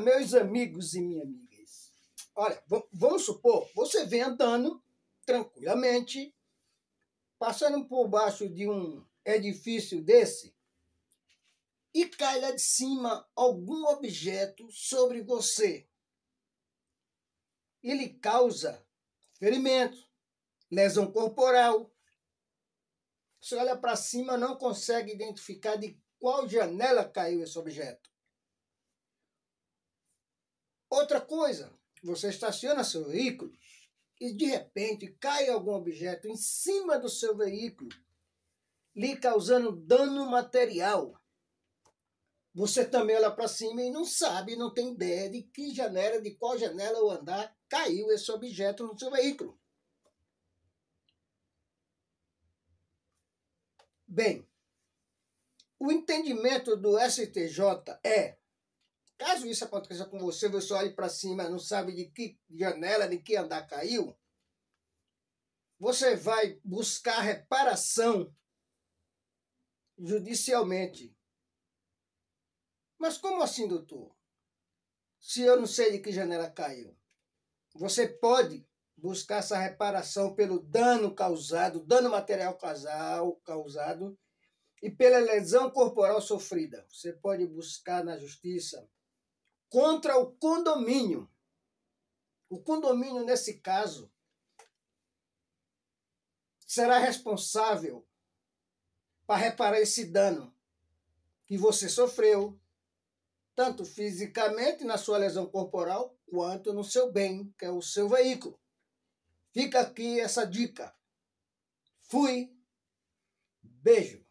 meus amigos e minhas amigas, olha, vamos supor, você vem andando tranquilamente, passando por baixo de um edifício desse, e cai lá de cima algum objeto sobre você. Ele causa ferimento, lesão corporal. Você olha para cima, não consegue identificar de qual janela caiu esse objeto. Outra coisa, você estaciona seu veículo e de repente cai algum objeto em cima do seu veículo, lhe causando dano material. Você também olha para cima e não sabe, não tem ideia de que janela, de qual janela ou andar caiu esse objeto no seu veículo. Bem, o entendimento do STJ é Caso isso aconteça com você, você olhe para cima, não sabe de que janela, de que andar caiu, você vai buscar reparação judicialmente. Mas como assim, doutor? Se eu não sei de que janela caiu, você pode buscar essa reparação pelo dano causado, dano material causado e pela lesão corporal sofrida. Você pode buscar na justiça contra o condomínio. O condomínio, nesse caso, será responsável para reparar esse dano que você sofreu, tanto fisicamente na sua lesão corporal, quanto no seu bem, que é o seu veículo. Fica aqui essa dica. Fui. Beijo.